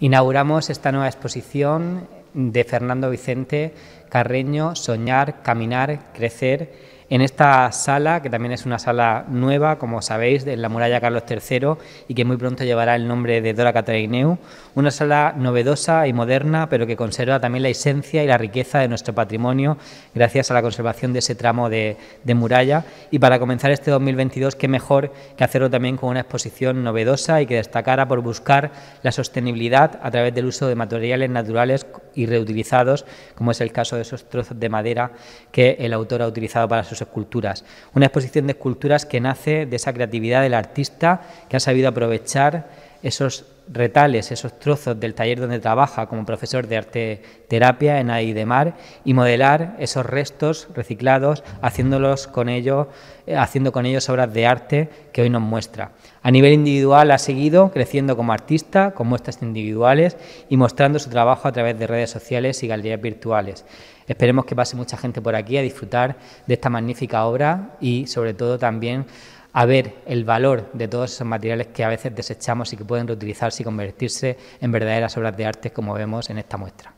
Inauguramos esta nueva exposición de Fernando Vicente Carreño, soñar, caminar, crecer. En esta sala, que también es una sala nueva, como sabéis, de la muralla Carlos III y que muy pronto llevará el nombre de Dora Catarineu, una sala novedosa y moderna, pero que conserva también la esencia y la riqueza de nuestro patrimonio gracias a la conservación de ese tramo de, de muralla. Y para comenzar este 2022, qué mejor que hacerlo también con una exposición novedosa y que destacara por buscar la sostenibilidad a través del uso de materiales naturales y reutilizados, como es el caso de esos trozos de madera que el autor ha utilizado para sus esculturas. Una exposición de esculturas que nace de esa creatividad del artista que ha sabido aprovechar esos retales, esos trozos del taller donde trabaja como profesor de arte terapia en AIDEMAR y modelar esos restos reciclados, haciéndolos con ellos, eh, haciendo con ellos obras de arte que hoy nos muestra. A nivel individual ha seguido creciendo como artista, con muestras individuales y mostrando su trabajo a través de redes sociales y galerías virtuales. Esperemos que pase mucha gente por aquí a disfrutar de esta magnífica obra y sobre todo también a ver el valor de todos esos materiales que a veces desechamos y que pueden reutilizarse y convertirse en verdaderas obras de arte como vemos en esta muestra.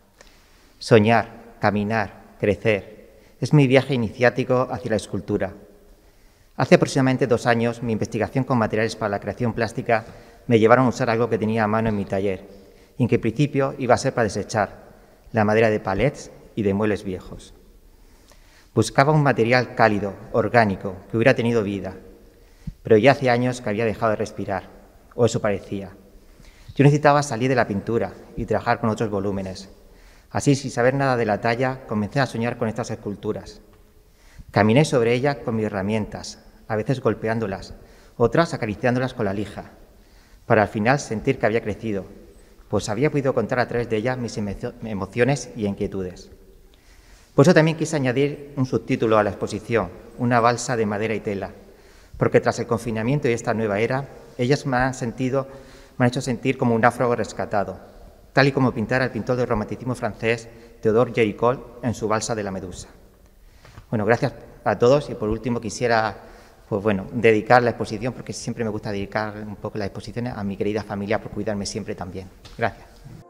Soñar, caminar, crecer. Es mi viaje iniciático hacia la escultura. Hace aproximadamente dos años, mi investigación con materiales para la creación plástica me llevaron a usar algo que tenía a mano en mi taller, y en que principio iba a ser para desechar, la madera de palets y de muebles viejos. Buscaba un material cálido, orgánico, que hubiera tenido vida, pero ya hace años que había dejado de respirar, o eso parecía. Yo necesitaba salir de la pintura y trabajar con otros volúmenes. Así, sin saber nada de la talla, comencé a soñar con estas esculturas. Caminé sobre ellas con mis herramientas, a veces golpeándolas, otras acariciándolas con la lija, para al final sentir que había crecido, pues había podido contar a través de ellas mis emociones y inquietudes. Por eso también quise añadir un subtítulo a la exposición, una balsa de madera y tela, porque tras el confinamiento y esta nueva era, ellas me han, sentido, me han hecho sentir como un afro rescatado, tal y como pintara el pintor del romanticismo francés Theodore Géricault en su Balsa de la Medusa. Bueno, gracias a todos y por último quisiera pues bueno, dedicar la exposición, porque siempre me gusta dedicar un poco las exposiciones a mi querida familia por cuidarme siempre también. Gracias.